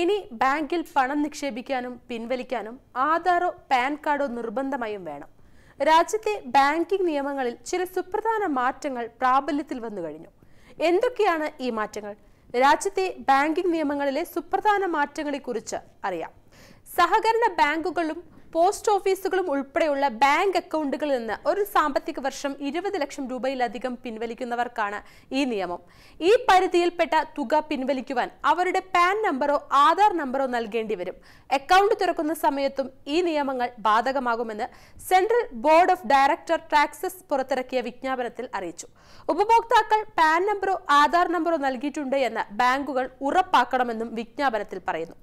ഇനി ബാങ്കിൽ പണം നിക്ഷേപിക്കാനും പിൻവലിക്കാനും ആധാറോ പാൻ കാർഡോ നിർബന്ധമായും വേണം രാജ്യത്തെ ബാങ്കിംഗ് നിയമങ്ങളിൽ ചില സുപ്രധാന മാറ്റങ്ങൾ പ്രാബല്യത്തിൽ വന്നു കഴിഞ്ഞു എന്തൊക്കെയാണ് ഈ മാറ്റങ്ങൾ രാജ്യത്തെ ബാങ്കിംഗ് നിയമങ്ങളിലെ സുപ്രധാന മാറ്റങ്ങളെക്കുറിച്ച് അറിയാം സഹകരണ ബാങ്കുകളും പോസ്റ്റ് ഓഫീസുകളും ഉൾപ്പെടെയുള്ള ബാങ്ക് അക്കൗണ്ടുകളിൽ നിന്ന് ഒരു സാമ്പത്തിക വർഷം ഇരുപത് ലക്ഷം രൂപയിലധികം പിൻവലിക്കുന്നവർക്കാണ് ഈ നിയമം ഈ പരിധിയിൽപ്പെട്ട തുക പിൻവലിക്കുവാൻ അവരുടെ പാൻ നമ്പറോ ആധാർ നമ്പറോ നൽകേണ്ടി വരും അക്കൗണ്ട് തുറക്കുന്ന സമയത്തും ഈ നിയമങ്ങൾ ബാധകമാകുമെന്ന് central board of director taxes പുറത്തിറക്കിയ വിജ്ഞാപനത്തിൽ അറിയിച്ചു ഉപഭോക്താക്കൾ പാൻ നമ്പറോ ആധാർ നമ്പറോ നൽകിയിട്ടുണ്ട് എന്ന് ബാങ്കുകൾ ഉറപ്പാക്കണമെന്നും വിജ്ഞാപനത്തിൽ പറയുന്നു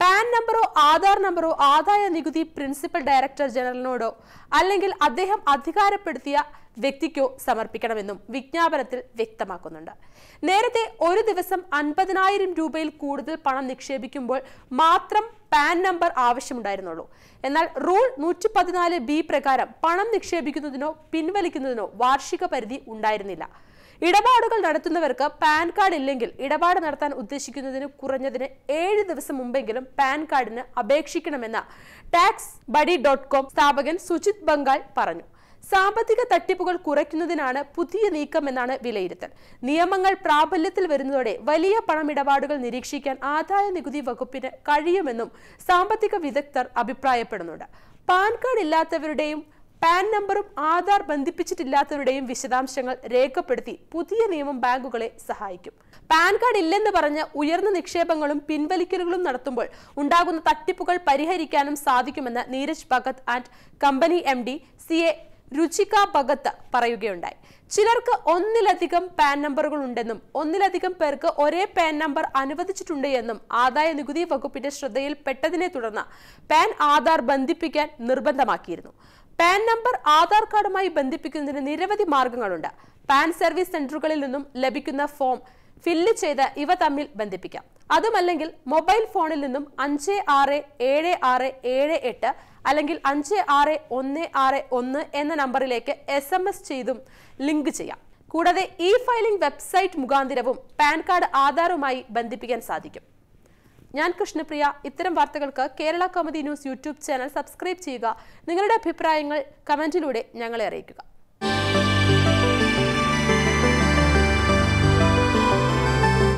പാൻ നമ്പറോ ആധാർ നമ്പറോ ആദായ നികുതി പ്രിൻസിപ്പൽ ഡയറക്ടർ ജനറലിനോടോ അല്ലെങ്കിൽ അദ്ദേഹം അധികാരപ്പെടുത്തിയ വ്യക്തിക്കോ സമർപ്പിക്കണമെന്നും വിജ്ഞാപനത്തിൽ വ്യക്തമാക്കുന്നുണ്ട് നേരത്തെ ഒരു ദിവസം അൻപതിനായിരം രൂപയിൽ കൂടുതൽ പണം നിക്ഷേപിക്കുമ്പോൾ മാത്രം പാൻ നമ്പർ ആവശ്യമുണ്ടായിരുന്നുള്ളൂ എന്നാൽ റൂൾ നൂറ്റി പതിനാല് ബി പ്രകാരം പണം നിക്ഷേപിക്കുന്നതിനോ പിൻവലിക്കുന്നതിനോ വാർഷിക പരിധി ഉണ്ടായിരുന്നില്ല ഇടപാടുകൾ നടത്തുന്നവർക്ക് പാൻ കാർഡ് ഇല്ലെങ്കിൽ ഇടപാട് നടത്താൻ ഉദ്ദേശിക്കുന്നതിന് കുറഞ്ഞതിന് ഏഴ് ദിവസം മുമ്പെങ്കിലും പാൻ കാർഡിന് അപേക്ഷിക്കണമെന്ന് ടാക്സ് ബഡി ഡോട്ട് കോം സ്ഥാപകൻ സുജിത് ബംഗാൾ പറഞ്ഞു സാമ്പത്തിക തട്ടിപ്പുകൾ കുറയ്ക്കുന്നതിനാണ് പുതിയ നീക്കമെന്നാണ് വിലയിരുത്തൽ നിയമങ്ങൾ പ്രാബല്യത്തിൽ വരുന്നതോടെ വലിയ പണമിടപാടുകൾ നിരീക്ഷിക്കാൻ ആദായ നികുതി വകുപ്പിന് കഴിയുമെന്നും സാമ്പത്തിക വിദഗ്ധർ അഭിപ്രായപ്പെടുന്നുണ്ട് പാൻ കാർഡ് ഇല്ലാത്തവരുടെയും പാൻ നമ്പറും ആധാർ ബന്ധിപ്പിച്ചിട്ടില്ലാത്തവരുടെയും വിശദാംശങ്ങൾ രേഖപ്പെടുത്തി പുതിയ നിയമം ബാങ്കുകളെ സഹായിക്കും പാൻ കാർഡ് ഇല്ലെന്ന് പറഞ്ഞ് ഉയർന്ന നിക്ഷേപങ്ങളും പിൻവലിക്കലുകളും നടത്തുമ്പോൾ ഉണ്ടാകുന്ന തട്ടിപ്പുകൾ പരിഹരിക്കാനും സാധിക്കുമെന്ന് Neeraj Bhagat and company M D C A Ruchika Bhagat പറയുകയുണ്ടായി ചിലർക്ക് ഒന്നിലധികം പാൻ നമ്പറുകൾ ഉണ്ടെന്നും ഒന്നിലധികം പേർക്ക് ഒരേ പാൻ നമ്പർ അനുവദിച്ചിട്ടുണ്ട് എന്നും ആദായ നികുതി വകുപ്പിന്റെ ശ്രദ്ധയിൽപ്പെട്ടതിനെ തുടർന്ന് പാൻ ആധാർ ബന്ധിപ്പിക്കാൻ നിർബന്ധമാക്കിയിരുന്നു പാൻ നമ്പർ ആധാർ കാർഡുമായി ബന്ധിപ്പിക്കുന്നതിന് നിരവധി മാർഗങ്ങളുണ്ട് പാൻ സർവീസ് സെന്ററുകളിൽ നിന്നും ലഭിക്കുന്ന ഫോം ഫില്ല് ചെയ്ത് ഇവ തമ്മിൽ ബന്ധിപ്പിക്കാം അതുമല്ലെങ്കിൽ മൊബൈൽ ഫോണിൽ നിന്നും അഞ്ച് ആറ് ഏഴ് ആറ് ഏഴ് എട്ട് അല്ലെങ്കിൽ അഞ്ച് ആറ് ഒന്ന് ആറ് ഒന്ന് എന്ന നമ്പറിലേക്ക് എസ് എം എസ് ചെയ്തും ലിങ്ക് ചെയ്യാം കൂടാതെ ഇ ഫയലിംഗ് വെബ്സൈറ്റ് മുഖാന്തിരവും പാൻ കാർഡ് ആധാറുമായി ബന്ധിപ്പിക്കാൻ സാധിക്കും ഞാൻ കൃഷ്ണപ്രിയ ഇത്തരം വാർത്തകൾക്ക് Kerala Kaumudi news YouTube channel subscribe ചെയ്യുക നിങ്ങളുടെ അഭിപ്രായങ്ങൾ കമന്റിലൂടെ ഞങ്ങളെ അറിയിക്കുക